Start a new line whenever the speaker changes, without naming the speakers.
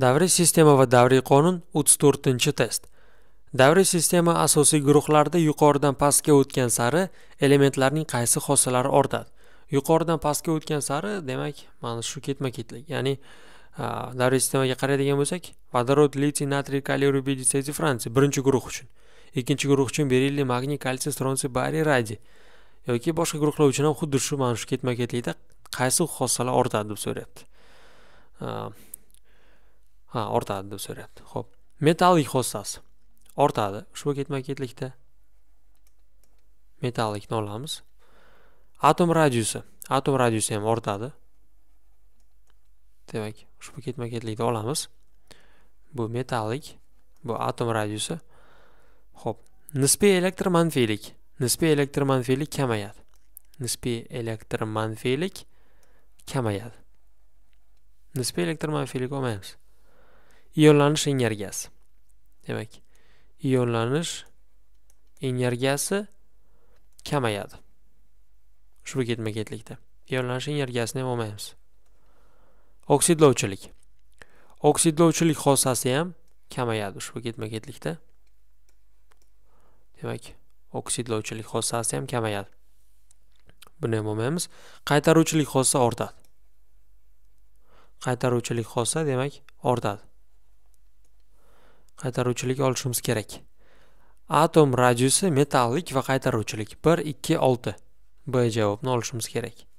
davriy sistema va davriy qonun 34 test davriy sistema asosiy guruhlarda yuqoridan pastga o'tgan sari elementlarning qaysi xossalari ortadi yuqoridan pastga o'tgan sari demak mana shu ketma ketlik ya'ni davriy sistemaga qaraydigan bo'lsak vodorod litiy natriy kaliy rubidiy sezi fransiya birinchi guruh uchun ikkinchi guruh uchun berilli magniy kalsiy stronsiy bariy radiy yoki boshqa guruhlar uchun ham xuddi shu mana shu ketma ketlikda qaysi xossalar ortadi deb so'rayapti ha ortadi deb so'rayapti ho'p metallik xossasi ortadi ushbu ketma ketlikda metallikni olamiz atom radiusi atom radiusi ham ortadi demak ushbu ketma ketlikda olamiz bu metallik bu atom radiusi ho'p nisbiy manfiylik nisbiy manfiylik kamayadi nisbiy manfiylik kamayadi nisbiy manfiylik olmaymiz ionlanish energiyasi demak ionlanish energiyasi kamayadi ushbu ketma ketlikda ionlanish energiyasini ham olmaymiz oksidlovchilik oksidlovchilik xossasi ham kamayadi ushbu ketma ketlikda demak oksidlovchilik xossasi ham kamayadi buni ham olmaymiz qaytaruvchilik xossa ortadi qaytaruvchilik xossa demak ortadi qaytaruvchilik olishimiz kerak atom radiusi metallik va qaytaruvchilik bir ikki olti b javobni olishimiz kerak